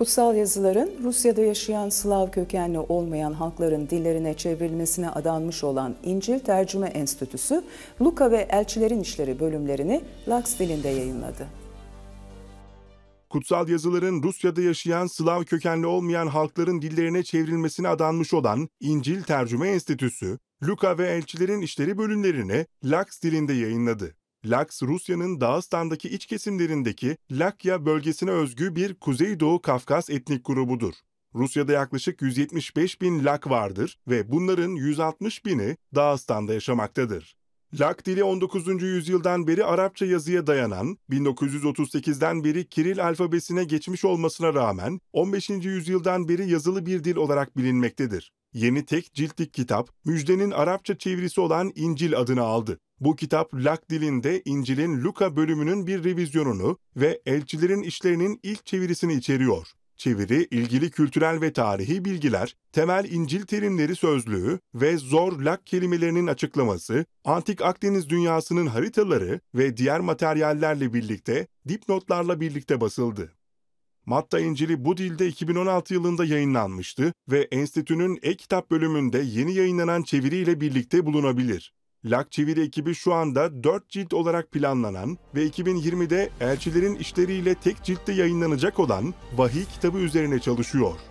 kutsal yazıların Rusya'da yaşayan Slav kökenli olmayan halkların dillerine çevrilmesine adanmış olan İncil Tercüme Enstitüsü, Luka ve Elçilerin İşleri bölümlerini Laks dilinde yayınladı. Kutsal yazıların Rusya'da yaşayan Slav kökenli olmayan halkların dillerine çevrilmesine adanmış olan İncil Tercüme Enstitüsü, Luka ve Elçilerin İşleri bölümlerini Laks dilinde yayınladı. Laks, Rusya'nın Dağıstan'daki iç kesimlerindeki Lakya bölgesine özgü bir Kuzeydoğu Kafkas etnik grubudur. Rusya'da yaklaşık 175 bin Lak vardır ve bunların 160 bini Dağıstan'da yaşamaktadır. Lak dili 19. yüzyıldan beri Arapça yazıya dayanan, 1938'den beri Kiril alfabesine geçmiş olmasına rağmen 15. yüzyıldan beri yazılı bir dil olarak bilinmektedir. Yeni tek ciltlik kitap, müjdenin Arapça çevirisi olan İncil adını aldı. Bu kitap Lak dilinde İncil'in Luka bölümünün bir revizyonunu ve elçilerin işlerinin ilk çevirisini içeriyor. Çeviri, ilgili kültürel ve tarihi bilgiler, temel İncil terimleri sözlüğü ve zor lak kelimelerinin açıklaması, antik Akdeniz dünyasının haritaları ve diğer materyallerle birlikte dipnotlarla birlikte basıldı. Matta İncil'i bu dilde 2016 yılında yayınlanmıştı ve enstitünün e-kitap bölümünde yeni yayınlanan çeviriyle birlikte bulunabilir. Lak Çeviri ekibi şu anda 4 cilt olarak planlanan ve 2020'de elçilerin işleriyle tek ciltte yayınlanacak olan Vahiy kitabı üzerine çalışıyor.